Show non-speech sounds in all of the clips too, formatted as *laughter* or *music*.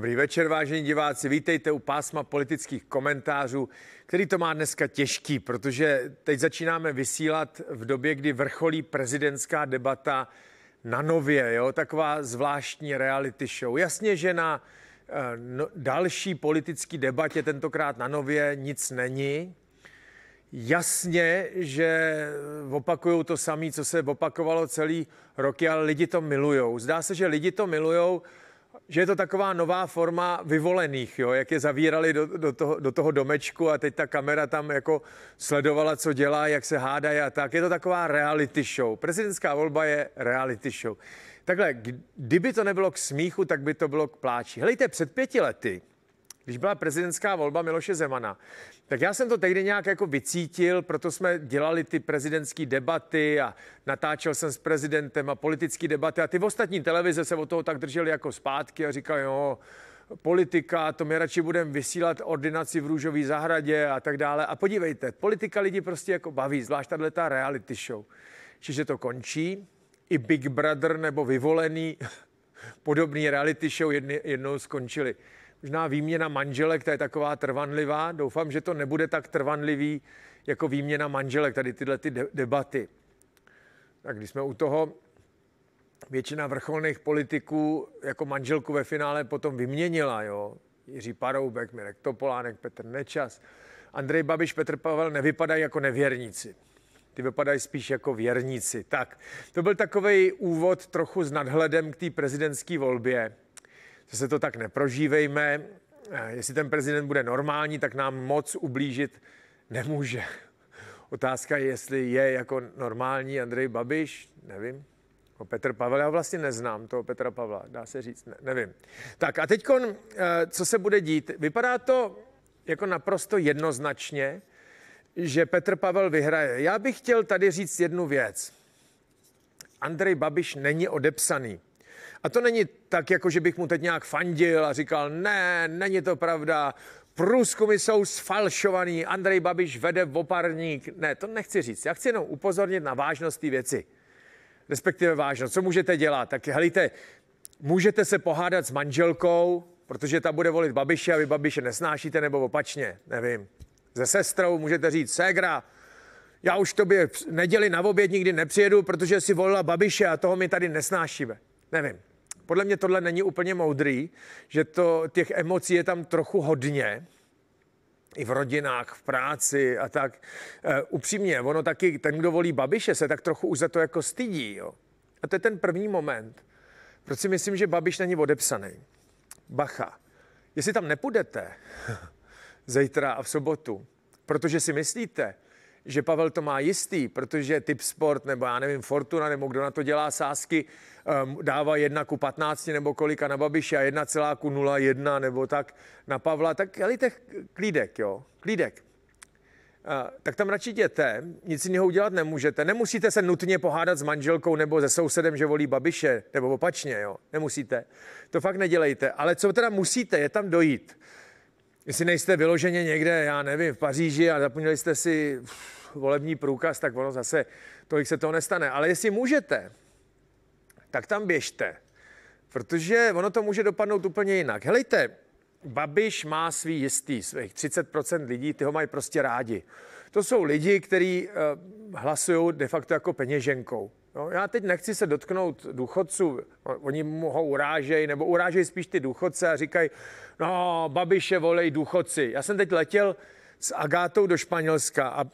Dobrý večer, vážení diváci. Vítejte u pásma politických komentářů, který to má dneska těžký, protože teď začínáme vysílat v době, kdy vrcholí prezidentská debata na nově, jo? taková zvláštní reality show. Jasně, že na eh, no, další politické debatě, tentokrát na nově, nic není. Jasně, že opakují to samé, co se opakovalo celý roky, ale lidi to milují. Zdá se, že lidi to milují že je to taková nová forma vyvolených, jo? jak je zavírali do, do, toho, do toho domečku a teď ta kamera tam jako sledovala, co dělá, jak se hádají a tak. Je to taková reality show. Prezidentská volba je reality show. Takhle, kdyby to nebylo k smíchu, tak by to bylo k pláči. Helejte, před pěti lety když byla prezidentská volba Miloše Zemana, tak já jsem to tehdy nějak jako vycítil, proto jsme dělali ty prezidentské debaty a natáčel jsem s prezidentem a politické debaty a ty ostatní televize se od toho tak drželi jako zpátky a říkali, jo, no, politika, to my radši budeme vysílat ordinaci v růžové zahradě a tak dále. A podívejte, politika lidi prostě jako baví, zvlášť tahle ta reality show. Čiže to končí, i Big Brother nebo Vyvolený *laughs* podobný reality show jedny, jednou skončili možná výměna manželek, to je taková trvanlivá. Doufám, že to nebude tak trvanlivý jako výměna manželek, tady tyhle ty debaty. Tak když jsme u toho, většina vrcholných politiků jako manželku ve finále potom vyměnila, jo. Jiří Paroubek, Mirek Topolánek, Petr Nečas. Andrej Babiš, Petr Pavel nevypadají jako nevěrníci. Ty vypadají spíš jako věrníci. Tak, to byl takový úvod trochu s nadhledem k té prezidentské volbě že se to tak neprožívejme. Eh, jestli ten prezident bude normální, tak nám moc ublížit nemůže. *laughs* Otázka je, jestli je jako normální Andrej Babiš, nevím. O Petr Pavel, já vlastně neznám toho Petra Pavla, dá se říct, ne, nevím. Tak a teď, eh, co se bude dít? Vypadá to jako naprosto jednoznačně, že Petr Pavel vyhraje. Já bych chtěl tady říct jednu věc. Andrej Babiš není odepsaný. A to není tak, jako že bych mu teď nějak fandil a říkal, ne, není to pravda, průzkumy jsou sfalšovaný, Andrej Babiš vede v oparník. Ne, to nechci říct. Já chci jenom upozornit na vážnost té věci. Respektive vážnost. Co můžete dělat? Tak helíte, můžete se pohádat s manželkou, protože ta bude volit Babiše a vy Babiše nesnášíte, nebo opačně, nevím. Se sestrou můžete říct, ségra, já už tobě v neděli na oběd nikdy nepřijedu, protože si volila Babiše a toho my tady nesnášíme. Nevím. Podle mě tohle není úplně moudrý, že to, těch emocí je tam trochu hodně, i v rodinách, v práci a tak. E, upřímně, ono taky, ten, kdo volí Babiše, se tak trochu už za to jako stydí. Jo? A to je ten první moment. Proč si myslím, že Babiš není odepsaný? Bacha. Jestli tam nepůjdete *laughs* zítra a v sobotu, protože si myslíte, že Pavel to má jistý, protože typ sport nebo já nevím, Fortuna nebo kdo na to dělá sásky, um, ehm, dává 1 ku 15 nebo kolika na Babiše a 1 celá ku 01 nebo tak na Pavla, tak helejte klídek, jo, klídek. Uh, tak tam radši jděte, nic jiného udělat nemůžete. Nemusíte se nutně pohádat s manželkou nebo se sousedem, že volí babiše, nebo opačně, jo. Nemusíte. To fakt nedělejte. Ale co teda musíte, je tam dojít jestli nejste vyloženě někde, já nevím, v Paříži a zapomněli jste si volební průkaz, tak ono zase tolik se toho nestane. Ale jestli můžete, tak tam běžte, protože ono to může dopadnout úplně jinak. Helejte, Babiš má svý jistý, svých 30% lidí, ty ho mají prostě rádi. To jsou lidi, kteří eh, hlasují de facto jako peněženkou. No, já teď nechci se dotknout důchodců, oni ho urážejí, nebo urážejí spíš ty důchodce a říkají, no, babiše volej důchodci. Já jsem teď letěl s Agátou do Španělska a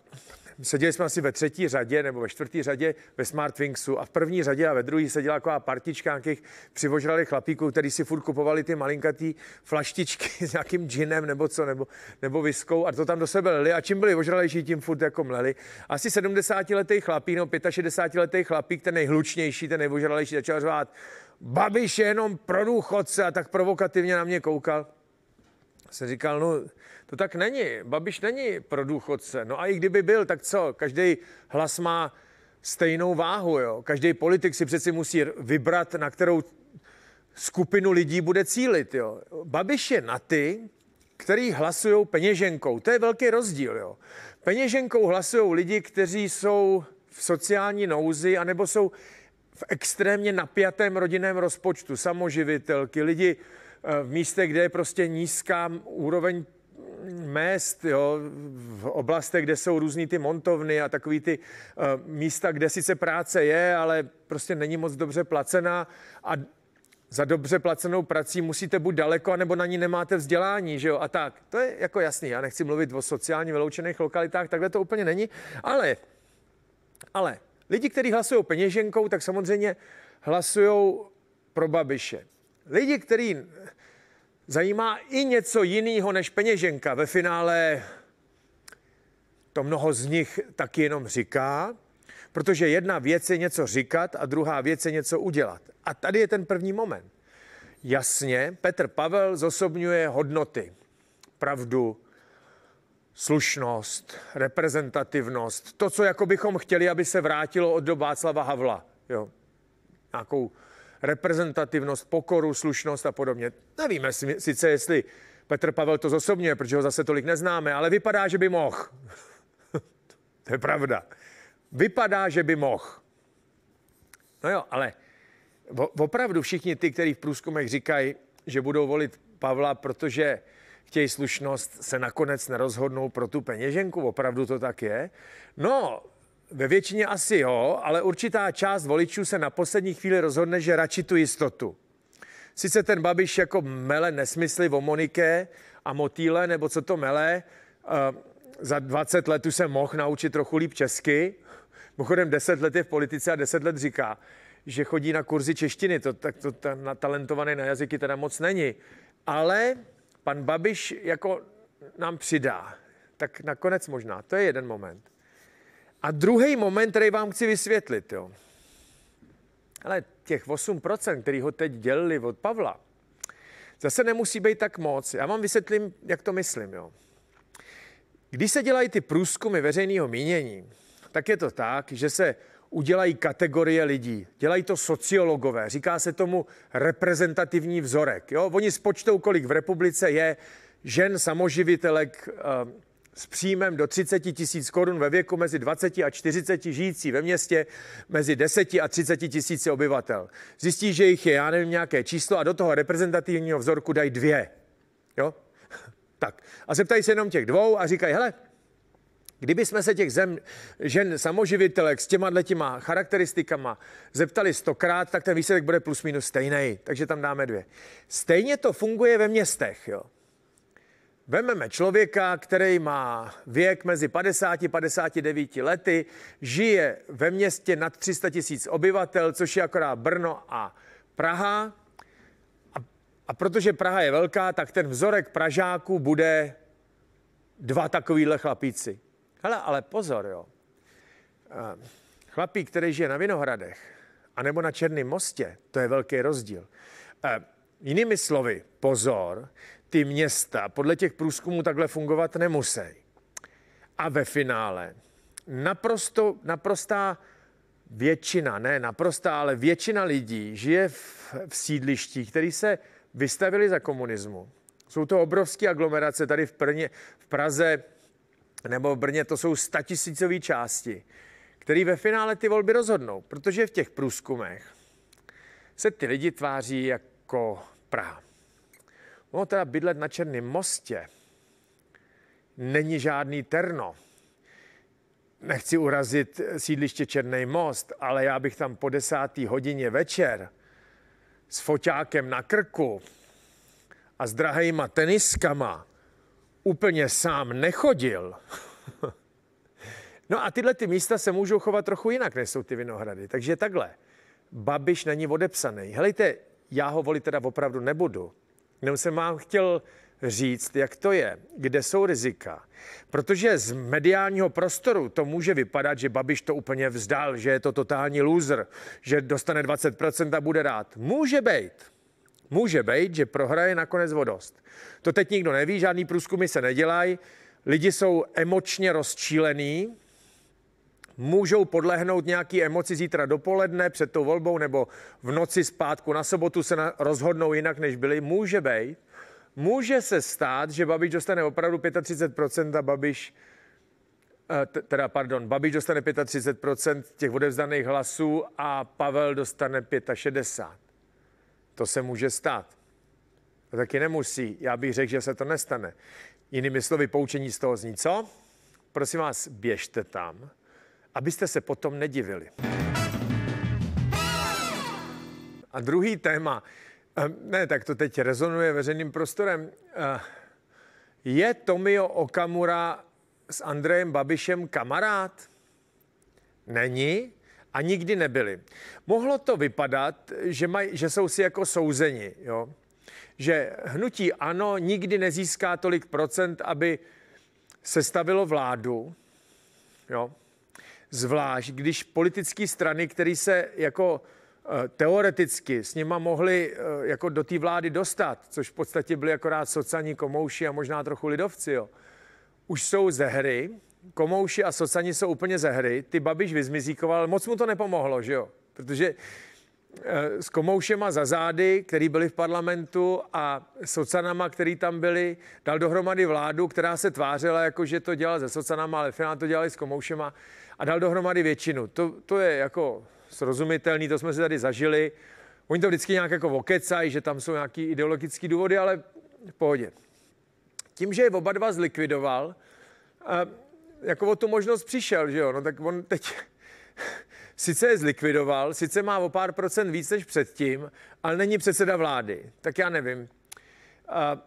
seděli jsme asi ve třetí řadě nebo ve čtvrtý řadě ve Smartwingsu a v první řadě a ve druhé seděla taková partička nějakých přivožralých chlapíků, který si furt kupovali ty malinkatý flaštičky *laughs* s nějakým džinem nebo co, nebo, nebo viskou a to tam do sebe lili a čím byli ožralejší, tím furt jako mleli. Asi 70 letý chlapík, no 65 letý chlapík, ten nejhlučnější, ten nejožralejší, začal řvát Babiš je jenom pro důchodce a tak provokativně na mě koukal jsem říkal, no to tak není, Babiš není pro důchodce. No a i kdyby byl, tak co, každý hlas má stejnou váhu, jo. Každý politik si přeci musí vybrat, na kterou skupinu lidí bude cílit, jo. Babiš je na ty, který hlasují peněženkou. To je velký rozdíl, jo. Peněženkou hlasují lidi, kteří jsou v sociální nouzi, anebo jsou v extrémně napjatém rodinném rozpočtu, samoživitelky, lidi, Eh, v místech, kde je prostě nízká úroveň mest, jo, v oblastech, kde jsou různý ty montovny a takový ty eh, místa, kde sice práce je, ale prostě není moc dobře placená a za dobře placenou prací musíte buď daleko, nebo na ní nemáte vzdělání, že jo, a tak. To je jako jasný, já nechci mluvit o sociálně vyloučených lokalitách, takhle to úplně není, ale, ale lidi, kteří hlasují peněženkou, tak samozřejmě hlasují pro Babiše. Lidi, kteří zajímá i něco jiného než peněženka. Ve finále to mnoho z nich taky jenom říká, protože jedna věc je něco říkat a druhá věc je něco udělat. A tady je ten první moment. Jasně, Petr Pavel zosobňuje hodnoty, pravdu, slušnost, reprezentativnost, to, co jako bychom chtěli, aby se vrátilo od do Václava Havla. Jo. Nějakou reprezentativnost, pokoru, slušnost a podobně. Nevíme sice, jestli Petr Pavel to zosobňuje, protože ho zase tolik neznáme, ale vypadá, že by mohl. *laughs* to je pravda. Vypadá, že by mohl. No jo, ale opravdu všichni ty, kteří v průzkumech říkají, že budou volit Pavla, protože chtějí slušnost, se nakonec nerozhodnou pro tu peněženku. Opravdu to tak je. No, ve většině asi jo, ale určitá část voličů se na poslední chvíli rozhodne, že radši tu jistotu. Sice ten Babiš jako mele nesmysly o Monike a Motýle, nebo co to mele, za 20 let už se mohl naučit trochu líp česky. Mimochodem 10 let je v politice a 10 let říká, že chodí na kurzy češtiny, to, tak to, ta, na talentované na jazyky teda moc není. Ale pan Babiš jako nám přidá. Tak nakonec možná, to je jeden moment. A druhý moment, který vám chci vysvětlit, jo. Ale těch 8%, který ho teď dělili od Pavla, zase nemusí být tak moc. Já vám vysvětlím, jak to myslím, jo. Když se dělají ty průzkumy veřejného mínění, tak je to tak, že se udělají kategorie lidí. Dělají to sociologové, říká se tomu reprezentativní vzorek. Jo? Oni spočtou, kolik v republice je žen, samoživitelek, eh, s příjmem do 30 tisíc korun ve věku mezi 20 a 40 žijící ve městě mezi 10 a 30 tisíci obyvatel. Zjistí, že jich je, já nevím, nějaké číslo a do toho reprezentativního vzorku dají dvě. Jo? *laughs* Tak. A zeptají se jenom těch dvou a říkají, hele, Kdyby jsme se těch zem, žen samoživitelek s těma těma charakteristikama zeptali stokrát, tak ten výsledek bude plus minus stejný, takže tam dáme dvě. Stejně to funguje ve městech. Jo. Vememe člověka, který má věk mezi 50 a 59 lety, žije ve městě nad 300 tisíc obyvatel, což je akorát Brno a Praha. A, a protože Praha je velká, tak ten vzorek Pražáků bude dva takovýhle chlapíci. Hele, ale pozor, jo. Eh, chlapík, který žije na Vinohradech, anebo na Černém mostě, to je velký rozdíl. Eh, jinými slovy, pozor, ty města podle těch průzkumů takhle fungovat nemusí. A ve finále naprosto, naprostá většina, ne naprostá, ale většina lidí žije v, v sídlištích, které se vystavili za komunismu. Jsou to obrovské aglomerace tady v, Prně, v Praze nebo v Brně, to jsou statisícové části, které ve finále ty volby rozhodnou, protože v těch průzkumech se ty lidi tváří jako Praha. Ono teda bydlet na Černém mostě není žádný terno. Nechci urazit sídliště Černý most, ale já bych tam po desáté hodině večer s foťákem na krku a s drahejma teniskama úplně sám nechodil. *laughs* no a tyhle ty místa se můžou chovat trochu jinak, než jsou ty vinohrady. Takže takhle. Babiš není odepsaný. Helejte, já ho volit teda opravdu nebudu. Jenom jsem vám chtěl říct, jak to je, kde jsou rizika. Protože z mediálního prostoru to může vypadat, že Babiš to úplně vzdal, že je to totální loser, že dostane 20% a bude rád. Může být. Může být, že prohraje nakonec vodost. To teď nikdo neví, žádný průzkumy se nedělají, lidi jsou emočně rozčílení, můžou podlehnout nějaký emoci zítra dopoledne před tou volbou nebo v noci zpátku na sobotu se na, rozhodnou jinak, než byli, může být. Může se stát, že Babiš dostane opravdu 35% a Babiš eh, teda pardon, Babiš dostane 35% těch odevzdaných hlasů a Pavel dostane 65%. To se může stát. To taky nemusí. Já bych řekl, že se to nestane. Jinými slovy, poučení z toho zní co? Prosím vás, běžte tam abyste se potom nedivili. A druhý téma, eh, ne, tak to teď rezonuje veřejným prostorem. Eh, je Tomio Okamura s Andrejem Babišem kamarád? Není a nikdy nebyli. Mohlo to vypadat, že, maj, že jsou si jako souzeni, jo? že hnutí ano nikdy nezíská tolik procent, aby sestavilo vládu. Jo? zvlášť když politické strany, které se jako eh, teoreticky s nima mohli eh, jako do té vlády dostat, což v podstatě byli akorát socaní komouši a možná trochu lidovci, jo. už jsou ze hry, komouši a socani jsou úplně ze hry, ty Babiš vyzmizíkoval, moc mu to nepomohlo, že jo? protože eh, s komoušema za zády, který byli v parlamentu a socanama, který tam byli, dal dohromady vládu, která se tvářila, jako že to dělal se socanama, ale finálně to dělali s komoušema a dal dohromady většinu. To, to je jako srozumitelný, to jsme si tady zažili. Oni to vždycky nějak jako okecají, že tam jsou nějaký ideologické důvody, ale v pohodě. Tím, že je oba dva zlikvidoval, jako o tu možnost přišel, že jo, no tak on teď *laughs* sice je zlikvidoval, sice má o pár procent víc než předtím, ale není předseda vlády. Tak já nevím. A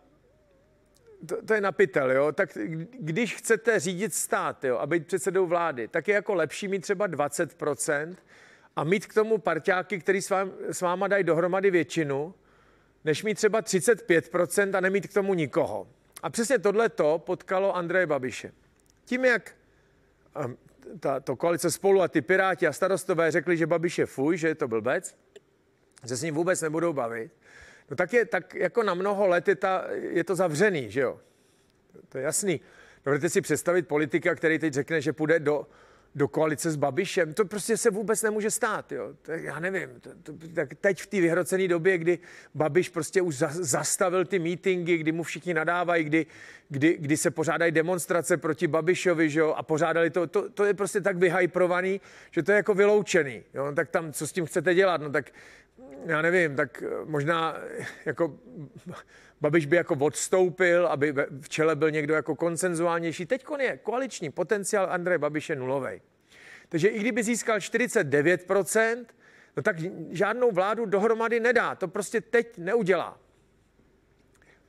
to, to je napitel, jo. Tak když chcete řídit stát, jo, a být předsedou vlády, tak je jako lepší mít třeba 20% a mít k tomu parťáky, který s, vám, s váma dají dohromady většinu, než mít třeba 35% a nemít k tomu nikoho. A přesně tohle to potkalo Andreje Babiše. Tím, jak ehm, ta, to koalice spolu a ty Piráti a starostové řekli, že Babiš je fuj, že je to blbec, že s ním vůbec nebudou bavit, No tak je, tak jako na mnoho let je, ta, je to zavřený, že jo? To je jasný. Dovedete si představit politika, který teď řekne, že půjde do, do koalice s Babišem. To prostě se vůbec nemůže stát. Jo. To, já nevím, to, to, tak teď v té vyhrocené době, kdy Babiš prostě už za, zastavil ty mítingy, kdy mu všichni nadávají, kdy, kdy, kdy se pořádají demonstrace proti Babišovi že jo, a pořádali to, to, to je prostě tak vyhajprovaný, že to je jako vyloučený. Jo. No, tak tam, co s tím chcete dělat? No tak já nevím, tak eh, možná eh, jako *laughs* Babiš by jako odstoupil, aby v čele byl někdo jako konsenzuálnější. Teď je koaliční potenciál Andreje Babiše nulovej. Takže i kdyby získal 49%, no tak žádnou vládu dohromady nedá. To prostě teď neudělá.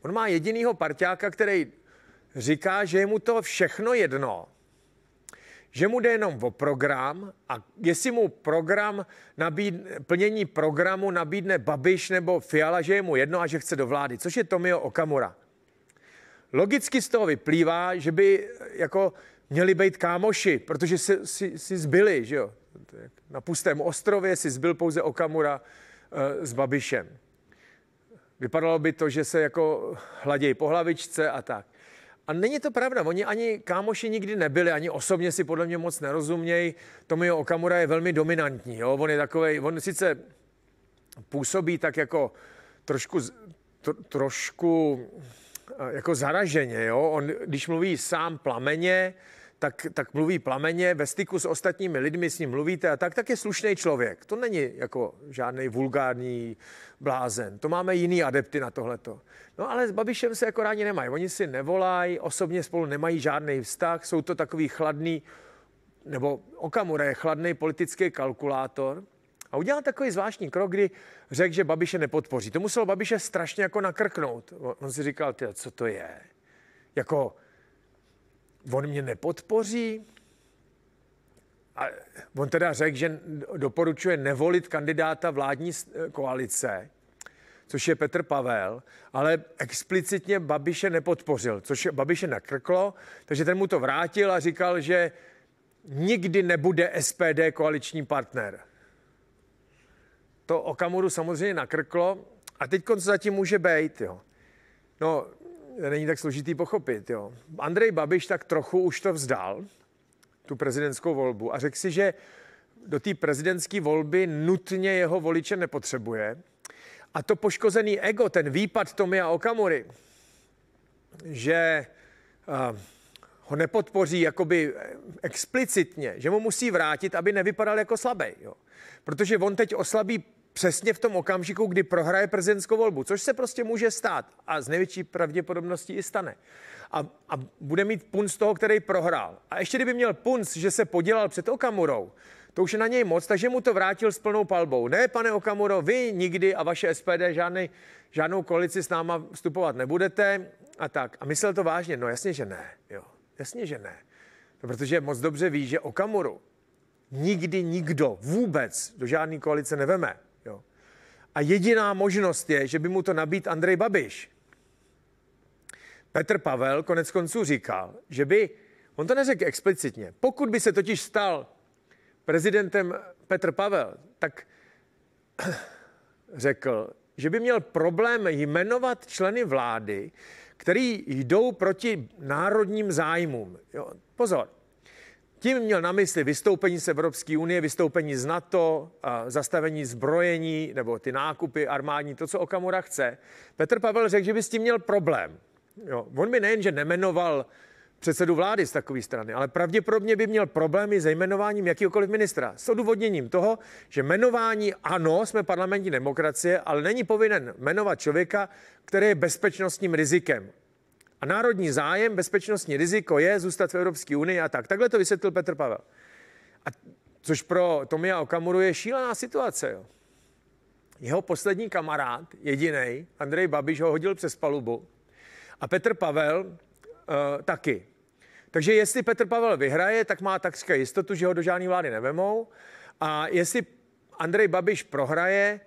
On má jedinýho parťáka, který říká, že je mu to všechno jedno, že mu jde jenom o program a jestli mu program nabíd, plnění programu nabídne Babiš nebo Fiala, že je mu jedno a že chce do vlády, což je Tomio Okamura. Logicky z toho vyplývá, že by jako měli být kámoši, protože si, si, si zbyli, že jo. Na pustém ostrově si zbyl pouze Okamura e, s Babišem. Vypadalo by to, že se jako hladějí po hlavičce a tak. A není to pravda, oni ani kámoši nikdy nebyli, ani osobně si podle mě moc nerozumějí. Tomio Okamura je velmi dominantní, jo? on je takový, on sice působí tak jako trošku, tro, trošku jako zaraženě, jo? on když mluví sám plameně, tak, tak mluví plameně, ve styku s ostatními lidmi s ním mluvíte a tak, tak je slušný člověk. To není jako žádný vulgární blázen. To máme jiný adepty na tohleto. No ale s Babišem se jako rádi nemají. Oni si nevolají, osobně spolu nemají žádný vztah, jsou to takový chladný, nebo Okamura je chladný politický kalkulátor. A udělal takový zvláštní krok, kdy řekl, že Babiše nepodpoří. To muselo Babiše strašně jako nakrknout. On si říkal, co to je? Jako, on mě nepodpoří? A on teda řekl, že doporučuje nevolit kandidáta vládní koalice, což je Petr Pavel, ale explicitně Babiše nepodpořil, což Babiše nakrklo, takže ten mu to vrátil a říkal, že nikdy nebude SPD koaliční partner. To Okamuru samozřejmě nakrklo a teď co zatím může být, jo. No, není tak složitý pochopit. Jo. Andrej Babiš tak trochu už to vzdal, tu prezidentskou volbu, a řekl si, že do té prezidentské volby nutně jeho voliče nepotřebuje. A to poškozený ego, ten výpad Tomia Okamury, že uh, ho nepodpoří jakoby eh, explicitně, že mu musí vrátit, aby nevypadal jako slabý. Jo. Protože on teď oslabí přesně v tom okamžiku, kdy prohraje prezidentskou volbu, což se prostě může stát a z největší pravděpodobností i stane. A, a bude mít punc toho, který prohrál. A ještě kdyby měl punc, že se podělal před Okamurou, to už je na něj moc, takže mu to vrátil s plnou palbou. Ne, pane Okamuro, vy nikdy a vaše SPD žádný, žádnou koalici s náma vstupovat nebudete a tak. A myslel to vážně, no jasně, že ne, jo, jasně, že ne. No, protože moc dobře ví, že Okamuru nikdy nikdo vůbec do žádné koalice neveme. A jediná možnost je, že by mu to nabít Andrej Babiš. Petr Pavel konec konců říkal, že by, on to neřekl explicitně, pokud by se totiž stal prezidentem Petr Pavel, tak *clears throat* řekl, že by měl problém jmenovat členy vlády, který jdou proti národním zájmům. Jo, pozor, tím měl na mysli vystoupení z Evropské unie, vystoupení z NATO, zastavení zbrojení nebo ty nákupy armádní, to, co Okamura chce. Petr Pavel řekl, že by s tím měl problém. Jo, on by nejenže nemenoval předsedu vlády z takové strany, ale pravděpodobně by měl problémy se jmenováním jakýkoliv ministra. S odůvodněním toho, že jmenování ano, jsme parlamentní demokracie, ale není povinen jmenovat člověka, který je bezpečnostním rizikem a národní zájem, bezpečnostní riziko je zůstat v Evropské unii a tak. Takhle to vysvětlil Petr Pavel. A což pro Tomia Okamuru je šílená situace. Jo. Jeho poslední kamarád, jediný, Andrej Babiš, ho hodil přes palubu a Petr Pavel uh, taky. Takže jestli Petr Pavel vyhraje, tak má takřka jistotu, že ho do žádné vlády nevemou. A jestli Andrej Babiš prohraje,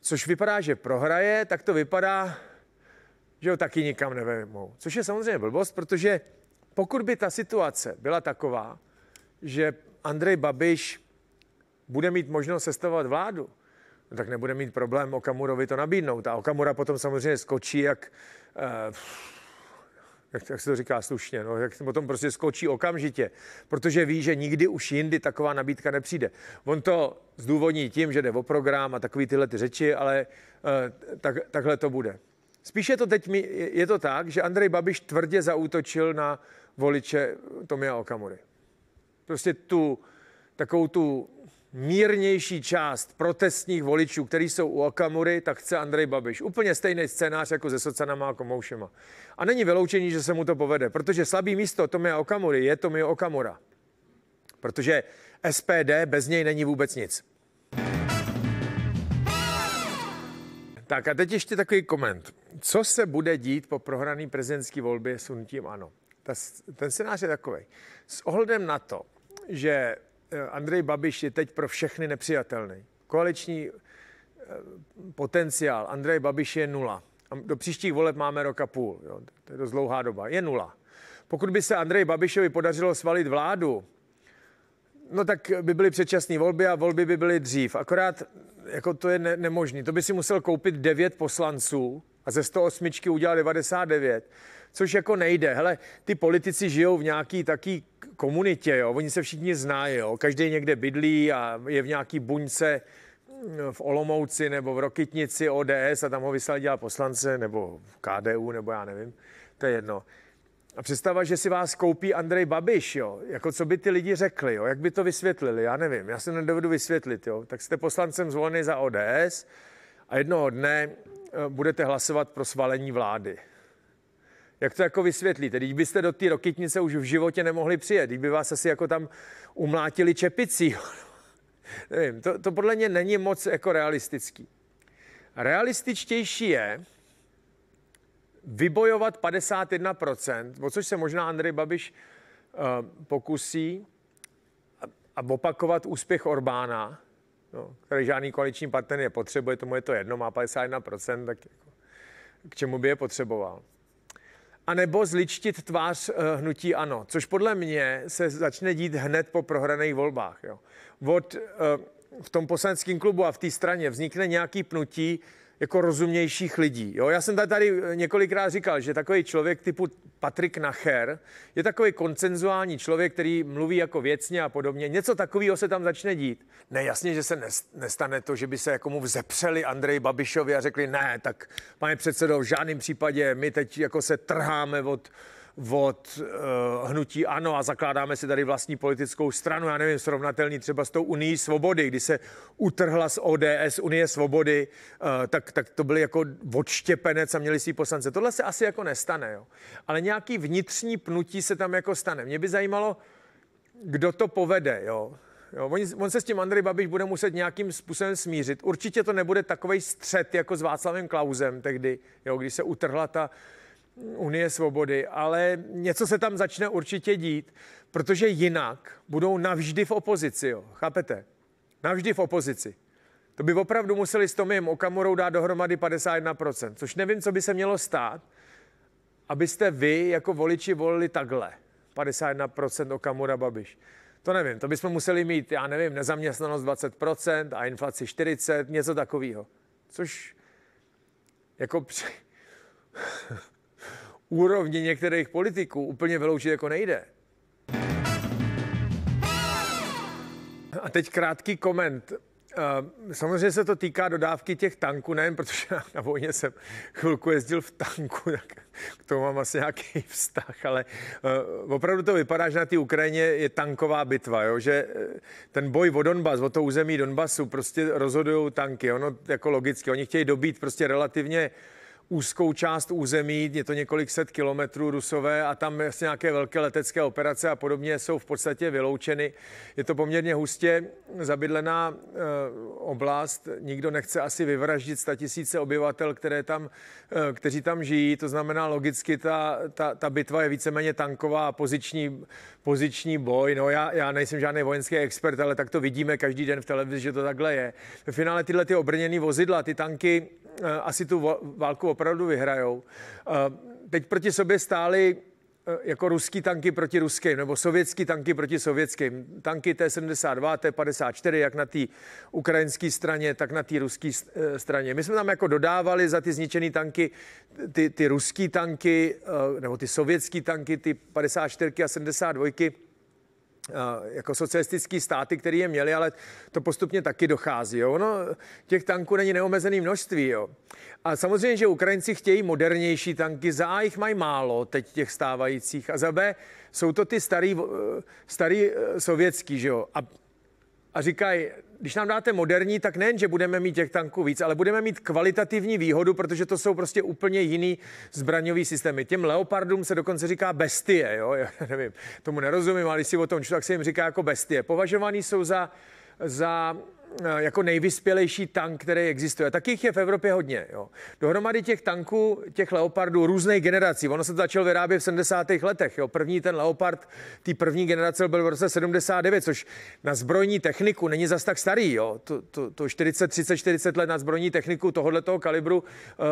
což vypadá, že prohraje, tak to vypadá, že ho taky nikam nevemou. Což je samozřejmě blbost, protože pokud by ta situace byla taková, že Andrej Babiš bude mít možnost sestavovat vládu, no tak nebude mít problém Okamurovi to nabídnout. A Okamura potom samozřejmě skočí jak, eh, jak, jak se to říká slušně, no, jak potom prostě skočí okamžitě, protože ví, že nikdy už jindy taková nabídka nepřijde. On to zdůvodní tím, že jde o program a takový tyhle ty řeči, ale eh, tak, takhle to bude. Spíše to teď mi, je to tak, že Andrej Babiš tvrdě zautočil na voliče Tomia Okamury. Prostě tu takovou tu mírnější část protestních voličů, který jsou u Okamury, tak chce Andrej Babiš. Úplně stejný scénář jako se Socanama a Komoušema. A není vyloučení, že se mu to povede, protože slabý místo Tomia Okamury je Tomio Okamura. Protože SPD bez něj není vůbec nic. Tak a teď ještě takový koment. Co se bude dít po prohrané prezidentské volbě s hnutím ANO? Ta, ten scénář je takový. S ohledem na to, že eh, Andrej Babiš je teď pro všechny nepřijatelný, koaliční eh, potenciál Andrej Babiš je nula. A do příštích voleb máme roka půl, jo, to je dost dlouhá doba, je nula. Pokud by se Andrej Babišovi podařilo svalit vládu, no tak by byly předčasné volby a volby by byly dřív. Akorát jako to je ne, nemožné. To by si musel koupit 9 poslanců a ze 108 udělal 99, což jako nejde. Hele, ty politici žijou v nějaký taký komunitě, jo. oni se všichni znají, jo. každý někde bydlí a je v nějaký buňce mm, v Olomouci nebo v Rokitnici ODS a tam ho vyslali dělat poslance nebo v KDU nebo já nevím, to je jedno. A představa, že si vás koupí Andrej Babiš, jo. Jako co by ty lidi řekli, jo. Jak by to vysvětlili, já nevím. Já se nedovedu vysvětlit, jo. Tak jste poslancem zvolený za ODS a jednoho dne eh, budete hlasovat pro svalení vlády. Jak to jako vysvětlíte? Když byste do té rokytnice už v životě nemohli přijet, když by vás asi jako tam umlátili čepicí. *laughs* nevím, to, to podle mě není moc jako realistický. Realističtější je, vybojovat 51%, o což se možná Andrej Babiš eh, pokusí a, opakovat úspěch Orbána, no, který žádný koaliční partner nepotřebuje, tomu je to jedno, má 51%, tak jako, k čemu by je potřeboval. A nebo zličtit tvář uh, hnutí ano, což podle mě se začne dít hned po prohraných volbách. Jo. Od, uh, v tom poslaneckém klubu a v té straně vznikne nějaký pnutí, jako rozumnějších lidí. Jo? Já jsem tady, tady eh, několikrát říkal, že takový člověk typu Patrik Nacher je takový koncenzuální člověk, který mluví jako věcně a podobně. Něco takového se tam začne dít. Ne, jasně, že se nestane to, že by se jako mu vzepřeli Andrej Babišovi a řekli, ne, tak pane předsedo, v žádném případě my teď jako se trháme od od uh, hnutí ANO a zakládáme si tady vlastní politickou stranu, já nevím, srovnatelný třeba s tou Unii svobody, kdy se utrhla z ODS Unie svobody, uh, tak, tak to byly jako odštěpenec a měli si poslance. Tohle se asi jako nestane, jo. Ale nějaký vnitřní pnutí se tam jako stane. Mě by zajímalo, kdo to povede, jo. Jo, on, on se s tím Andrej Babiš bude muset nějakým způsobem smířit. Určitě to nebude takový střet jako s Václavem Klauzem tehdy, jo, když se utrhla ta Unie svobody, ale něco se tam začne určitě dít, protože jinak budou navždy v opozici, jo. chápete? Navždy v opozici. To by opravdu museli s Tomem Okamurou dát dohromady 51%, což nevím, co by se mělo stát, abyste vy jako voliči volili takhle. 51% Okamura Babiš. To nevím, to bychom museli mít, já nevím, nezaměstnanost 20% a inflaci 40, něco takového. Což jako při úrovni některých politiků úplně vyloučit jako nejde. A teď krátký koment. Eh, samozřejmě se to týká dodávky těch tanků, nejen protože na vojně jsem chvilku jezdil v tanku, *laughs* tak k tomu mám asi nějaký vztah, ale eh, opravdu to vypadá, že na té Ukrajině je tanková bitva, jo? že eh, ten boj o Donbas, o to území Donbasu prostě rozhodují tanky, ono jako logicky, oni chtějí dobít prostě relativně úzkou část území, je to několik set kilometrů rusové a tam vlastně nějaké velké letecké operace a podobně jsou v podstatě vyloučeny. Je to poměrně hustě zabydlená eh, oblast, nikdo nechce asi vyvraždit tisíce obyvatel, které tam, eh, kteří tam žijí, to znamená logicky ta, ta, ta bitva je víceméně tanková a poziční, poziční boj. No já, já nejsem žádný vojenský expert, ale tak to vidíme každý den v televizi, že to takhle je. V finále tyhle ty obrněné vozidla, ty tanky Eh, asi tu válku opravdu vyhrajou. Eh, teď proti sobě stály eh, jako ruský tanky proti ruským, nebo sovětský tanky proti sovětským. Tanky T-72, T-54, jak na té ukrajinské straně, tak na té ruské straně. My jsme tam jako dodávali za ty zničené tanky ty, ty ruské tanky, nebo ty sovětské tanky, ty 54 a 72 Eh, jako socialistický státy, které je měli, ale to postupně taky dochází. Jo? No, těch tanků není neomezený množství. Jo? A samozřejmě, že Ukrajinci chtějí modernější tanky, za A jich mají málo teď těch stávajících a za B jsou to ty starý, eh, starý eh, sovětský. Že jo? A, a říkají, když nám dáte moderní, tak nejen, že budeme mít těch tanků víc, ale budeme mít kvalitativní výhodu, protože to jsou prostě úplně jiný zbraňový systémy. Těm leopardům se dokonce říká bestie, jo? *laughs* Já nevím, tomu nerozumím, ale když si o tom čtu, tak se jim říká jako bestie. Považovaný jsou za, za Eh, jako nejvyspělejší tank, který existuje. Takých je v Evropě hodně. Jo. Dohromady těch tanků, těch leopardů různých generací. Ono se to začalo vyrábět v 70. letech. Jo. První ten leopard, ty první generace byl v roce 79, což na zbrojní techniku není zas tak starý. Jo. To, to, to 40, 30, 40 let na zbrojní techniku tohohle toho kalibru,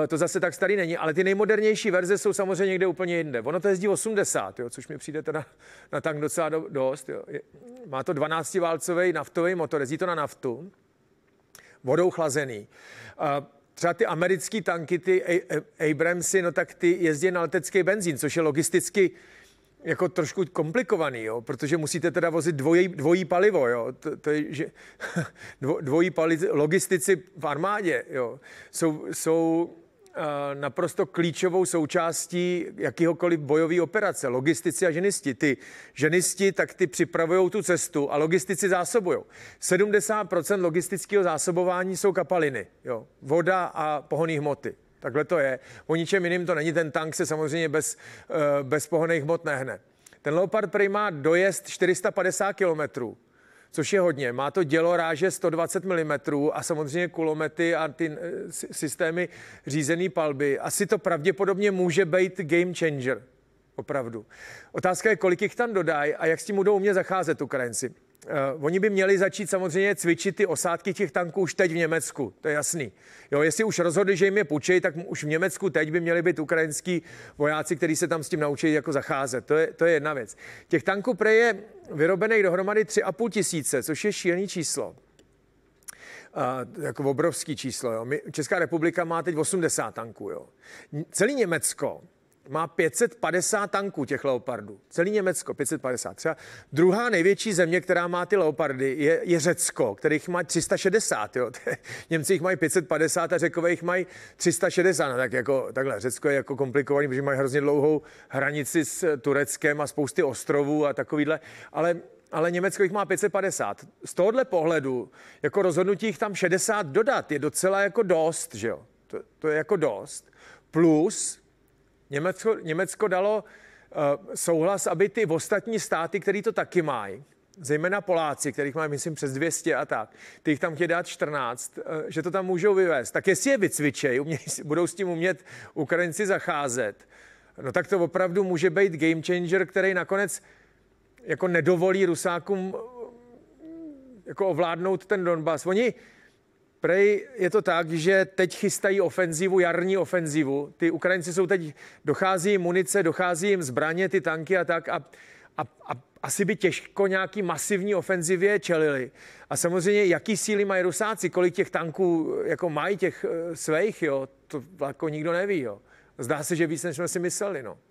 eh, to zase tak starý není. Ale ty nejmodernější verze jsou samozřejmě někde úplně jinde. Ono to jezdí 80, jo, což mi přijde teda na tank docela dost. Jo. Má to 12-válcový naftový motor, jezdí to na naftu vodou chlazený. Třeba ty americké tanky, ty Abramsy, no tak ty jezdí na letecký benzín, což je logisticky jako trošku komplikovaný, jo, protože musíte teda vozit dvojí, dvojí palivo, jo, to, to je, že *laughs* dvo, dvojí palivo, logistici v armádě, jo, jsou, jsou Eh, naprosto klíčovou součástí jakýhokoliv bojové operace. Logistici a ženisti. Ty ženisti, tak ty připravují tu cestu a logistici zásobují. 70% logistického zásobování jsou kapaliny. Jo. Voda a pohonné hmoty. Takhle to je. O ničem jiným to není. Ten tank se samozřejmě bez, eh, bez pohonných hmot nehne. Ten Leopard Prey má dojezd 450 kilometrů což je hodně. Má to dělo ráže 120 mm a samozřejmě kulomety a ty eh, systémy řízené palby. Asi to pravděpodobně může být game changer. Opravdu. Otázka je, kolik jich tam dodají a jak s tím budou umět zacházet Ukrajinci. Uh, oni by měli začít samozřejmě cvičit ty osádky těch tanků už teď v Německu, to je jasný. Jo, jestli už rozhodli, že jim je půjčejí, tak už v Německu teď by měli být ukrajinský vojáci, kteří se tam s tím naučí jako zacházet. To je, to je jedna věc. Těch tanků pre je vyrobených dohromady 3,5 tisíce, což je šílený číslo. Uh, jako obrovský číslo. Jo. My, Česká republika má teď 80 tanků. Jo. Celý Německo má 550 tanků těch leopardů. Celý Německo 550. Třeba druhá největší země, která má ty leopardy, je, je Řecko, kterých má 360. Jo. *laughs* Němci jich mají 550 a Řekové jich mají 360. No, tak jako, takhle, Řecko je jako komplikovaný, protože mají hrozně dlouhou hranici s eh, Tureckem a spousty ostrovů a takovýhle. Ale ale Německo jich má 550. Z tohohle pohledu, jako rozhodnutí jich tam 60 dodat, je docela jako dost, že jo? To, to je jako dost. Plus, Německo, Německo dalo uh, souhlas, aby ty ostatní státy, které to taky mají, zejména Poláci, kterých mají, myslím, přes 200 a tak, ty jich tam chtějí dát 14, eh, že to tam můžou vyvést. Tak jestli je vycvičej, uměj, *laughs* budou s tím umět Ukrajinci zacházet, no tak to opravdu může být game changer, který nakonec jako nedovolí Rusákům eh, jako ovládnout ten Donbass. Oni Prej je to tak, že teď chystají ofenzivu, jarní ofenzivu. Ty Ukrajinci jsou teď, dochází jim munice, dochází jim zbraně, ty tanky a tak. A, a, a asi by těžko nějaký masivní ofenzivě čelili. A samozřejmě, jaký síly mají Rusáci, kolik těch tanků jako mají těch e, eh, svých, jo, to jako nikdo neví, jo. Zdá se, že víc, než jsme si mysleli, no.